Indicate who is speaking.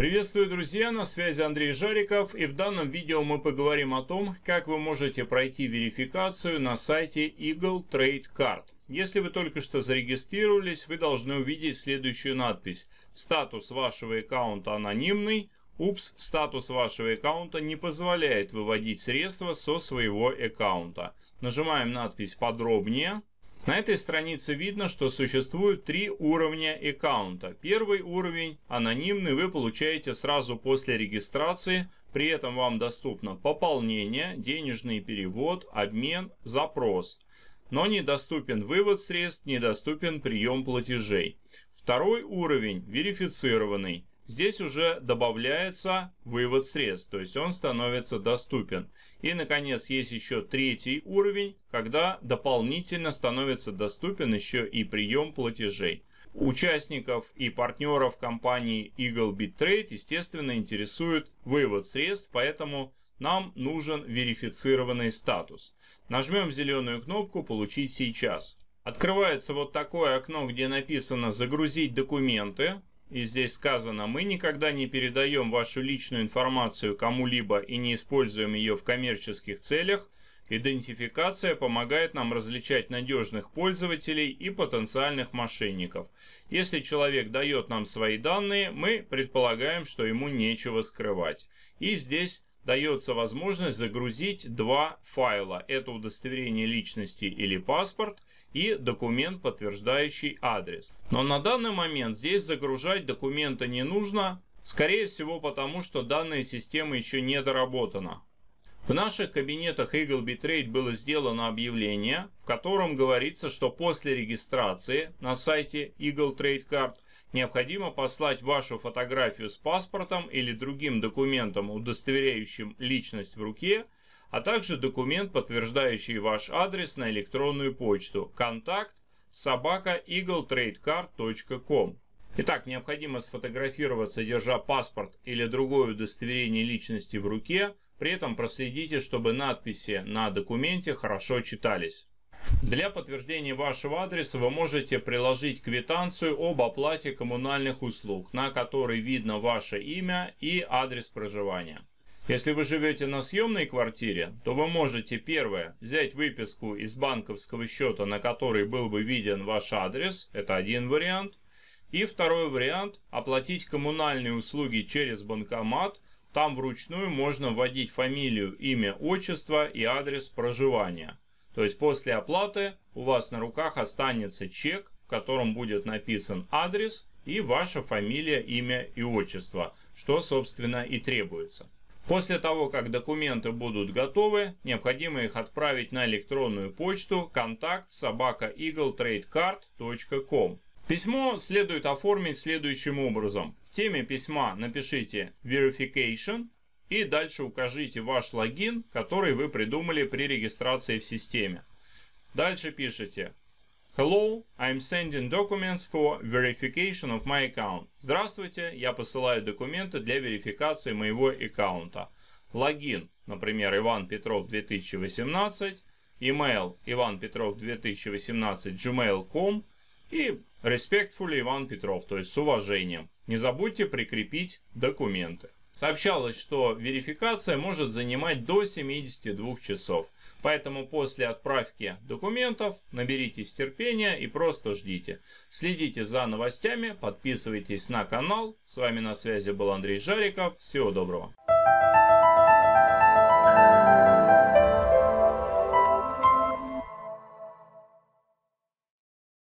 Speaker 1: Приветствую, друзья! На связи Андрей Жариков и в данном видео мы поговорим о том, как вы можете пройти верификацию на сайте Eagle Trade Card. Если вы только что зарегистрировались, вы должны увидеть следующую надпись. Статус вашего аккаунта анонимный. Упс, статус вашего аккаунта не позволяет выводить средства со своего аккаунта. Нажимаем надпись «Подробнее». На этой странице видно, что существуют три уровня аккаунта. Первый уровень анонимный вы получаете сразу после регистрации, при этом вам доступно пополнение, денежный перевод, обмен, запрос. Но недоступен вывод средств, недоступен прием платежей. Второй уровень верифицированный здесь уже добавляется вывод средств, то есть он становится доступен. И, наконец, есть еще третий уровень, когда дополнительно становится доступен еще и прием платежей. Участников и партнеров компании Eagle BitTrade, естественно, интересует вывод средств, поэтому нам нужен верифицированный статус. Нажмем зеленую кнопку «Получить сейчас». Открывается вот такое окно, где написано «Загрузить документы». И здесь сказано, мы никогда не передаем вашу личную информацию кому-либо и не используем ее в коммерческих целях. Идентификация помогает нам различать надежных пользователей и потенциальных мошенников. Если человек дает нам свои данные, мы предполагаем, что ему нечего скрывать. И здесь дается возможность загрузить два файла. Это удостоверение личности или паспорт и документ, подтверждающий адрес. Но на данный момент здесь загружать документа не нужно, скорее всего потому, что данная система еще не доработана. В наших кабинетах Eagle Bitrate было сделано объявление, в котором говорится, что после регистрации на сайте Eagle Trade Card – необходимо послать вашу фотографию с паспортом или другим документом, удостоверяющим личность в руке, а также документ, подтверждающий ваш адрес на электронную почту контакт собака eagletradecard.com. Итак, необходимо сфотографироваться, держа паспорт или другое удостоверение личности в руке, при этом проследите, чтобы надписи на документе хорошо читались. Для подтверждения вашего адреса вы можете приложить квитанцию об оплате коммунальных услуг, на которой видно ваше имя и адрес проживания. Если вы живете на съемной квартире, то вы можете первое взять выписку из банковского счета, на которой был бы виден ваш адрес, это один вариант. И второй вариант – оплатить коммунальные услуги через банкомат, там вручную можно вводить фамилию, имя, отчество и адрес проживания. То есть после оплаты у вас на руках останется чек, в котором будет написан адрес и ваша фамилия, имя и отчество, что, собственно, и требуется. После того, как документы будут готовы, необходимо их отправить на электронную почту контакт собака Письмо следует оформить следующим образом. В теме письма напишите verification, и дальше укажите ваш логин, который вы придумали при регистрации в системе. Дальше пишите Hello, I'm sending documents for verification of my account. Здравствуйте, я посылаю документы для верификации моего аккаунта. Логин, например, Иван Петров 2018, email Иван Петров 2018 gmail.com и respectfully Иван Петров, то есть с уважением. Не забудьте прикрепить документы. Сообщалось, что верификация может занимать до 72 часов. Поэтому после отправки документов наберитесь терпения и просто ждите. Следите за новостями, подписывайтесь на канал. С вами на связи был Андрей Жариков. Всего доброго.